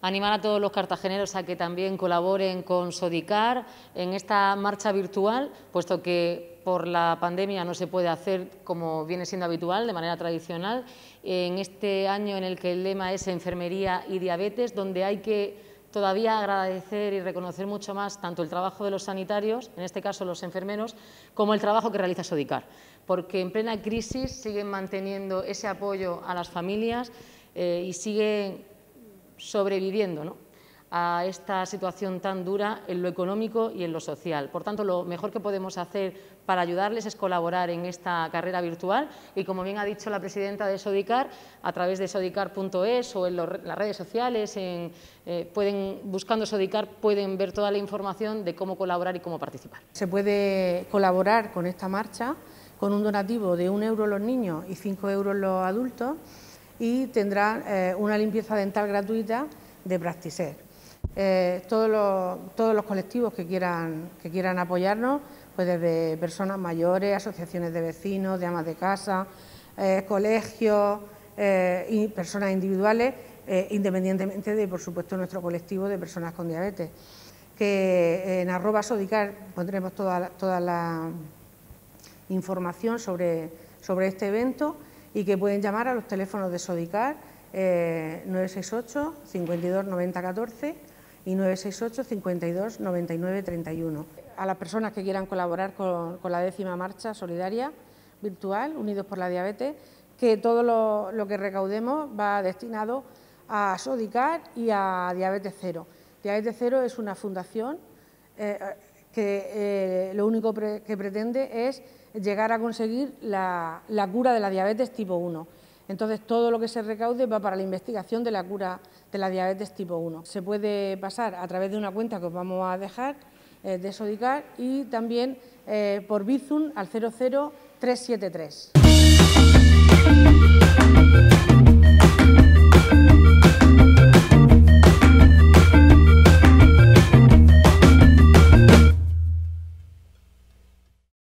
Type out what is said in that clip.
Animar a todos los cartageneros a que también colaboren con Sodicar en esta marcha virtual, puesto que por la pandemia no se puede hacer como viene siendo habitual, de manera tradicional. En este año en el que el lema es enfermería y diabetes, donde hay que todavía agradecer y reconocer mucho más tanto el trabajo de los sanitarios, en este caso los enfermeros, como el trabajo que realiza Sodicar, porque en plena crisis siguen manteniendo ese apoyo a las familias eh, y siguen sobreviviendo a esta situación tan dura en lo económico y en lo social. Por tanto, lo mejor que podemos hacer para ayudarles es colaborar en esta carrera virtual y, como bien ha dicho la presidenta de Sodicar, a través de sodicar.es o en las redes sociales, eh, pueden, buscando Sodicar, pueden ver toda la información de cómo colaborar y cómo participar. Se puede colaborar con esta marcha con un donativo de un euro los niños y cinco euros los adultos y tendrán eh, una limpieza dental gratuita de Practicer. Eh, todos, los, colectivos que quieran, que quieran apoyarnos, pues desde personas mayores, asociaciones de vecinos, de amas de casa, eh, colegios y personas individuales, independientemente de, por supuesto, nuestro colectivo de personas con diabetes que en arroba sodicar pondremos toda, la, información sobre, sobre este evento y que pueden llamar a los teléfonos de Sodicar 968 eh, 52 y 968 52 99 A las personas que quieran colaborar con, la décima marcha solidaria virtual, Unidos por la Diabetes, que todo lo, que recaudemos va destinado a Sodicar y a Diabetes Cero. Diabetes Cero es una fundación eh, que eh, lo único que pretende es llegar a conseguir la, cura de la diabetes tipo 1. Entonces, todo lo que se recaude va para la investigación de la cura de la diabetes tipo 1. Se puede pasar a través de una cuenta que os vamos a dejar eh, de Sodicar y también eh, por Bizum al 00373.